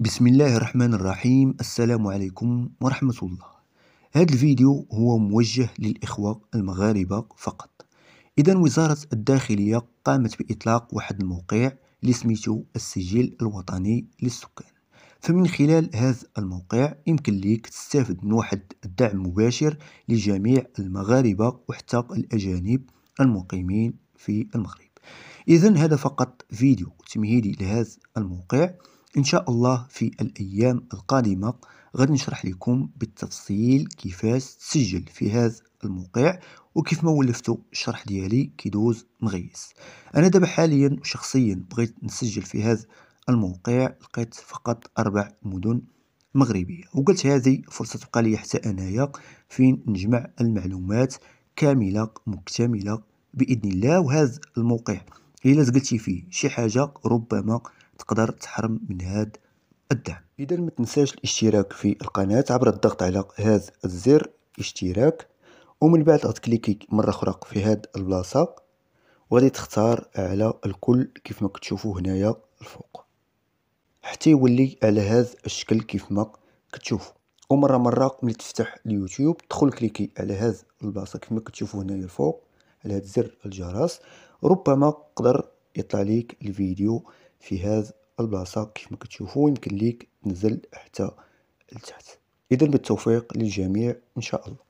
بسم الله الرحمن الرحيم السلام عليكم ورحمة الله هذا الفيديو هو موجه للإخوة المغاربة فقط إذا وزارة الداخلية قامت بإطلاق واحد الموقع اللي السجل الوطني للسكان فمن خلال هذا الموقع يمكن ليك تستافد من واحد الدعم مباشر لجميع المغاربة وحتى الأجانب المقيمين في المغرب إذا هذا فقط فيديو تمهيدي لهذا الموقع إن شاء الله في الأيام القادمة غادي نشرح لكم بالتفصيل كيفاش تسجل في هذا الموقع وكيف ما ولفتو الشرح ديالي كيدوز مغيس انا دابا حاليا شخصيا بغيت نسجل في هذا الموقع لقيت فقط اربع مدن مغربيه وقلت هذه فرصه تبقى لي حتى انايا فين نجمع المعلومات كامله مكتمله باذن الله وهذا الموقع الا زقلتي فيه شي حاجه ربما تقدر تحرم من هاد الدعم اذا ما تنساش الاشتراك في القناه عبر الضغط على هذا الزر اشتراك ومن بعد غتكليكي مره اخرى في هاد البلاصه وغادي تختار على الكل كيف ما كتشوفوا هنايا الفوق حتى يولي على هذا الشكل كيف ما كتشوفوا ومره مره ملي تفتح اليوتيوب تدخل كليكي على هذا البلاصه كيف ما كتشوفوا هنايا الفوق على هذا زر الجرس ربما تقدر يطلع ليك الفيديو في هذا البلاصه كيف كتشوفوا يمكن ليك تنزل حتى لتحت اذا بالتوفيق للجميع ان شاء الله